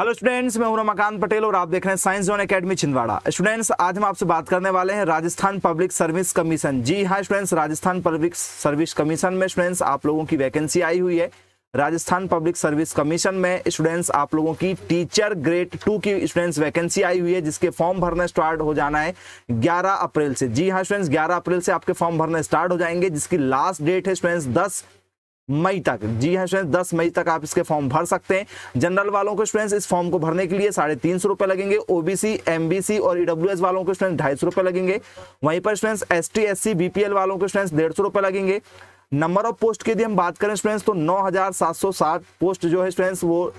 Hello students मैं हूं रमाकांत पटेल और आप देख रहे हैं Science Zone Academy Chhindwara students आज हम आपसे बात करने वाले हैं राजस्थान पब्लिक सर्विस कमीशन जी हाँ students Rajasthan Public Service Commission में स्टूडेंट्स आप लोगों की वैकेंसी आई हुई है राजस्थान पब्लिक सर्विस कमीशन में स्टूडेंट्स आप लोगों की टीचर ग्रेड टू की स्टूडेंट्स वैकेंसी आई हुई है जिसके फॉर्म भरना स्टार्ट हो जाना है 11 अप्रैल से जी हाँ स्टूडेंट्स 11 अप्रैल से आपके फॉर्म भरना स्टार्ट हो जाएंगे जिसकी लास्ट डेट है स्टूडेंट्स दस मई तक जी हाँ स्टूडेंट दस मई तक आप इसके फॉर्म भर सकते हैं जनरल वालों को स्टूडेंट्स इस फॉर्म को भरने के लिए साढ़े तीन सौ रुपए लगेंगे ओबीसी एमबीसी और ईडब्ल्यूएस वालों को स्टूडेंट ढाई सौ रुपए लगेंगे वहीं पर स्टूडेंट्स एसटी एससी बीपीएल वालों को स्टूडेंट्स डेढ़ सौ रुपए लगेंगे नंबर ऑफ पोस्ट की यदि हम बात करें स्टूडेंट्स तो सात पोस्ट जो है स्टूडेंट्स वो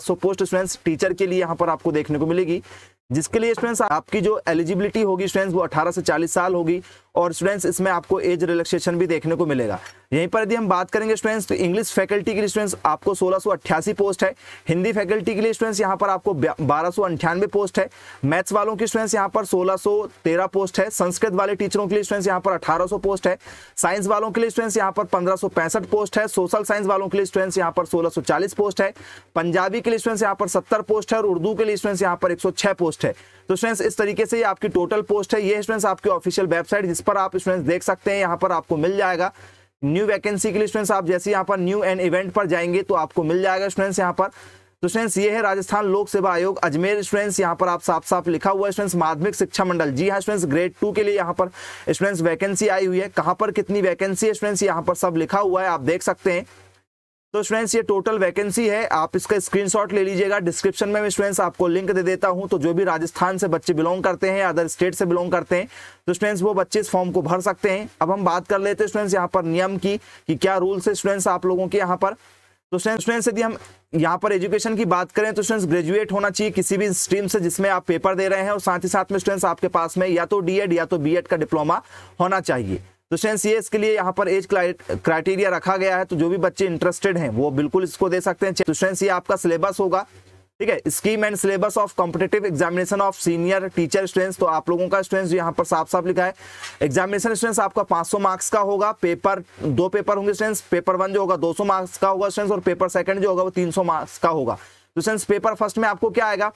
सौ पोस्ट स्टूडेंट्स टीचर के लिए यहाँ पर आपको देखने को मिलेगी जिसके लिए स्टूडेंट्स आपकी जो एलिजिबिलिटी होगी स्टूडेंट्स वो 18 से 40 साल होगी और स्टूडेंट्स इसमें आपको एज रिलैक्सेशन भी देखने को मिलेगा यहीं पर यदि हम बात करेंगे स्टूडेंट्स तो इंग्लिश फैकल्टी के लिए स्टूडेंट्स आपको सोलह पोस्ट है हिंदी फैकल्टी के लिए स्टूडेंट्स यहाँ पर आपको बारह पोस्ट है मैथ्स वालों के स्टूडेंट्स यहाँ पर सोलह पोस्ट है संस्कृत वाले टीचरों के लिए स्टूडेंट्स यहाँ पर अठारह पोस्ट है साइंस वालों के लिए स्टूडेंट्स यहाँ पर पंद्रह पोस्ट है सोशल साइंस वालों के लिए स्टूडेंट्स यहाँ पर सोलह पोस्ट है पंजाबी के लिए स्टूडेंट्स यहाँ पर सत्तर पोस्ट है और उर्दू के लिए स्टूडेंट्स यहाँ पर एक पोस्ट है तो स्टूडेंट्स इस तरीके से आपकी टोटल पोस्ट है ये स्टूडेंट्स आपकी ऑफिशियल वेबसाइट जिस पर आप स्टूडेंट्स देख सकते हैं यहाँ पर आपको मिल जाएगा न्यू वैकेंसी के लिए स्टूडेंट्स आप जैसे यहाँ पर न्यू एंड इवेंट पर जाएंगे तो आपको मिल जाएगा स्टूडेंट्स यहाँ पर तो स्टूडेंट्स ये है राजस्थान लोक सेवा आयोग अजमेर स्टूडेंट्स यहाँ पर आप साफ साफ लिखा हुआ है स्टूडेंट्स माध्यमिक शिक्षा मंडल जी हाँ स्टूडेंट्स ग्रेड टू के लिए यहाँ पर स्टूडेंट्स वैकेंसी आई हुई है कहाँ पर कितनी वैकेंसी है स्टूडेंट्स यहाँ पर सब लिखा हुआ है आप देख सकते हैं तो स्टूडेंट्स ये टोटल वैकेंसी है आप इसका स्क्रीनशॉट ले लीजिएगा डिस्क्रिप्शन में स्टूडेंट्स आपको लिंक दे देता हूं तो जो भी राजस्थान से बच्चे बिलोंग करते हैं अदर स्टेट से बिलोंग करते हैं तो स्टूडेंट्स वो बच्चे इस फॉर्म को भर सकते हैं अब हम बात कर लेते हैं स्टूडेंट्स यहाँ पर नियम की कि क्या रूल्स है स्टूडेंट्स आप लोगों के यहाँ पर तो स्टूडेंट्स यदि हम यहाँ पर एजुकेशन की बात करें तो स्टूडेंट्स ग्रेजुएट होना चाहिए किसी भी स्ट्रीम से जिसमें आप पेपर दे रहे हैं और साथ ही साथ में स्टूडेंट्स आपके पास में या तो डीएड या तो बीएड का डिप्लोमा होना चाहिए तो सेंस ये इसके लिए यहाँ पर एज क्राइटेरिया रखा गया है तो जो भी बच्चे इंटरेस्टेड हैं वो बिल्कुल इसको दे सकते हैं तो सेंस ये आपका सिलेबस होगा ठीक है scheme and syllabus of competitive examination of senior teacher students तो आप लोगों का स्टूडेंट्स यहाँ पर साफ साफ लिखा है एग्जामिनेशन स्टूडेंट्स आपका 500 मार्क्स का होगा पेपर दो पेपर होंगे स्टूडेंट्स पेपर वन जो होगा 200 मार्क्स का होगा स्टूडेंट्स और पेपर सेकंड जो होगा वो 300 मार्क्स का होगा तो स्टूडेंट्स पेपर फर्स्ट में आपको क्या आएगा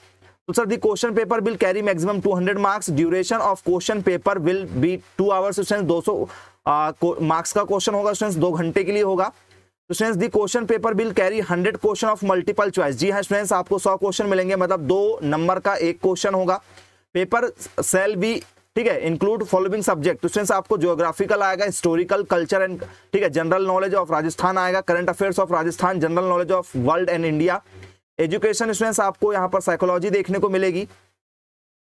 So the question paper will carry maximum maximum 200 marks. Duration of question paper will be two hours. Students, 200 marks का क्वेश्चन होगा स्टूडेंट्स दो घंटे के लिए होगा students the question paper will carry hundred question of multiple choice जी हाँ students आपको सौ क्वेश्चन मिलेंगे मतलब दो नंबर का एक क्वेश्चन होगा पेपर सेल भी ठीक है इंक्लूड फॉलोइंग सब्जेक्ट स्टूडेंट्स आपको ज्योग्राफिकल आएगा हिस्टोरिकल कल्चर एंड ठीक है जनरल नॉलेज ऑफ राजस्थान आएगा current affairs of Rajasthan general knowledge of world and India education students आपको यहाँ पर साइकोलॉजी देखने को मिलेगी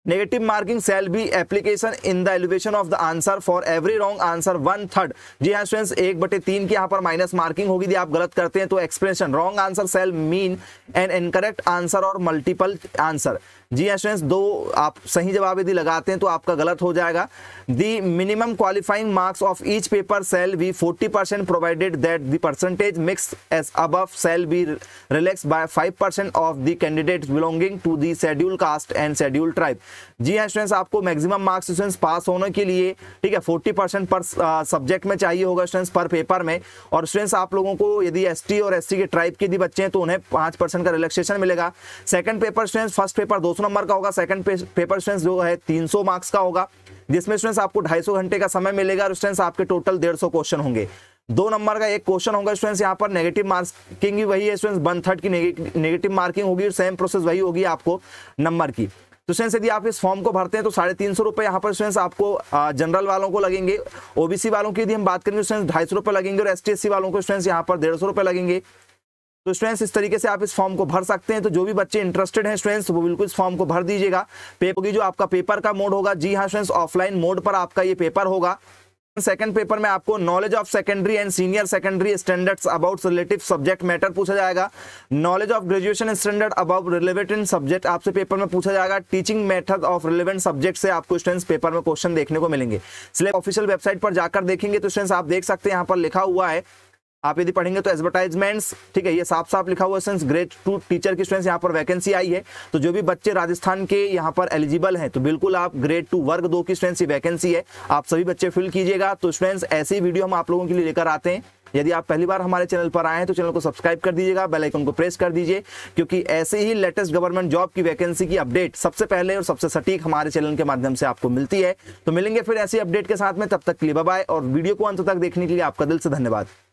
negative marking shall be application in the evaluation of the answer for every wrong answer one third जी हाँ students एक बटे तीन की यहाँ पर माइनस मार्किंग होगी यदि आप गलत करते हैं तो expression wrong answer shall mean an incorrect answer और मल्टीपल आंसर जी हाँ स्टूडेंट्स दो आप सही जवाब यदि लगाते हैं तो आपका गलत हो जाएगा the minimum qualifying marks of each paper shall be forty percent provided that the percentage marks as above shall be relax by five percent of the candidate belonging to the scheduled caste and scheduled tribe जी हाँ students आपको maximum marks students pass होने के लिए ठीक है forty percent पर subject में चाहिए होगा स्टूडेंट्स पर पेपर में और स्टूडेंट्स आप लोगों को यदि एस और एस के ट्राइब के यदि बच्चे हैं तो उन्हें पाँच का रिलेक्सेशन मिलेगा second paper students first paper दो नंबर का होगा सेकंड पेपर स्टूडेंट्स जो है तीन मार्क्स का होगा जिसमें स्टूडेंट्स आपको ढाई घंटे का समय मिलेगा और स्टूडेंट्स आपके टोटल डेढ़ क्वेश्चन होंगे दो नंबर का एक क्वेश्चन होगा स्टूडेंट्स यहाँ पर नेगेटिव मार्किंग भी वही है स्टूडेंट्स वन थर्ड की नेगेटिव मार्किंग होगी और सेम प्रोसेस वही होगी आपको नंबर की तो सेंस यदि आप इस फॉर्म को भरते हैं तो साढ़े तीन सौ रुपये यहाँ पर सेंस आपको जनरल वालों को लगेंगे ओबीसी वालों की यदि हम बात करेंगे तो सेंस ढाई सौ रुपये लगेंगे और एस वालों को स्टूडेंट्स यहाँ पर डेढ़ सौ रुपये लगेंगे तो स्टूडेंट्स इस तरीके से आप इस फॉर्म को भर सकते हैं तो जो भी बच्चे इंटरेस्टेड हैं स्टूडेंट्स वो बिल्कुल इस फॉर्म को भर दीजिएगा पेपर की जो आपका पेपर का मोड होगा जी हाँ स्टूडेंट्स ऑफलाइन मोड पर आपका ये पेपर होगा सेकंड तो पेपर में आपको knowledge of secondary and senior secondary standards about relative subject matter पूछा जाएगा knowledge of graduation standard about relevant in subject आपसे पेपर में पूछा जाएगा teaching method of relevant subject से आपको स्टूडेंट्स पेपर में क्वेश्चन देखने को मिलेंगे ऑफिशियल वेबसाइट पर जाकर देखेंगे तो स्टूडेंट्स आप देख सकते हैं यहाँ पर लिखा हुआ है आप यदि पढ़ेंगे तो एडवर्टाइजमेंट्स ठीक है ये साफ साफ लिखा हुआ है ग्रेड टू टीचर की स्टूडेंट्स यहाँ पर वैकेंसी आई है तो जो भी बच्चे राजस्थान के यहाँ पर एलिजिबल हैं तो बिल्कुल आप ग्रेड टू वर्ग दो की स्टूडेंट्स ये वैकेंसी है आप सभी बच्चे फिल कीजिएगा तो स्टूडेंट्स ऐसी वीडियो हम आप लोगों के लिए लेकर आते हैं यदि आप पहली बार हमारे चैनल पर आए हैं तो चैनल को सब्सक्राइब कर दीजिएगा बेल आइकन को प्रेस कर दीजिए क्योंकि ऐसे ही लेटेस्ट गवर्नमेंट जॉब की वैकेंसी की अपडेट सबसे पहले और सबसे सटीक हमारे चैनल के माध्यम से आपको मिलती है तो मिलेंगे फिर ऐसी अपडेट के साथ में तब तक के लिए बाय और वीडियो को अंत तक देखने के लिए आपका दिल से धन्यवाद